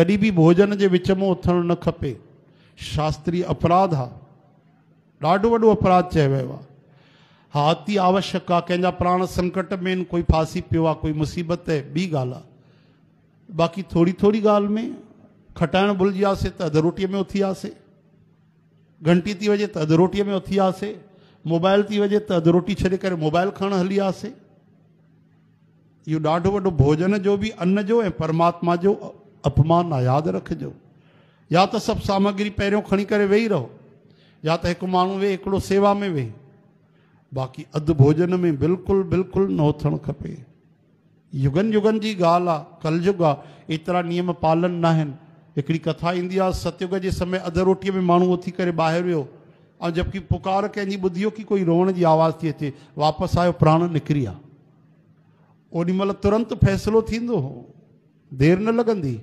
कॾहिं भी भोजन के विच में उथण न खपे शास्त्रीय अपराध हा ढो वो अपराध चयो वियो हा अति आवश्यक आ कंहिंजा प्राण संकट में कोई फांसी पियो आ कोई मुसीबत है बी ॻाल्हि बाक़ी थोड़ी थोड़ी गाल में खटाइण भूल वियासीं तो अध रोटी में उथी आसे घंटी थी वजे तो अध रोटी में उथी आसे मोबाइल थी वजे त अध रोटी छे कर मोबाइल खान हली आसे यो ढो वो भोजन जो भी अन्न जो परमात्मा जो अपमान आहे यादि रखिजो या तो सब सामग्री पहिरियों खी कर वेही रहो या तो हिकु माण्हू वेह हिकिड़ो सेवा में वेह बाक़ी अधु भोजन में बिल्कुल बिल्कुल न उथणु खपे युगन युगन की ॻाल्हि आहे कलयुग आहे नियम पालन न आहिनि हिकिड़ी कथा ईंदी सतयुग के समय अधु रोटी में मू उथी करे ॿाहिरि वियो जबकि पुकार कंहिंजी ॿुधियो की कोई रोण की आवाज़ थी अचे वापस आयो प्राण निकिरी आहे ओॾी महिल तुरंत फैसलो थींदो देरि न लॻंदी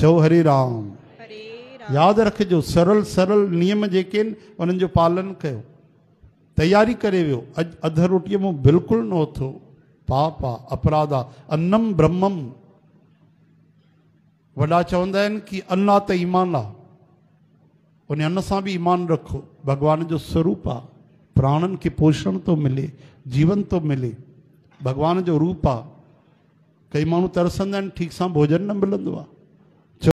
चौ हरे राम यादि रखो सरल सरल नियम जेके आहिनि पालन कर तैयारी करे वियो अॼु अधु रोटीअ मां बिल्कुलु न उथो पाप आहे अपराध आ अन्नम ब्रह्मम वा चवंदा कि अन्न अन त ईमान आने अन्न अन सां ईमान रखो भगवान जो स्वरूप आ प्राणनि के पोषण तो मिले जीवन तो मिले भगवान जो रूप आ कई माण्हू तरसंदा ठीक से भोजन न मिलंदो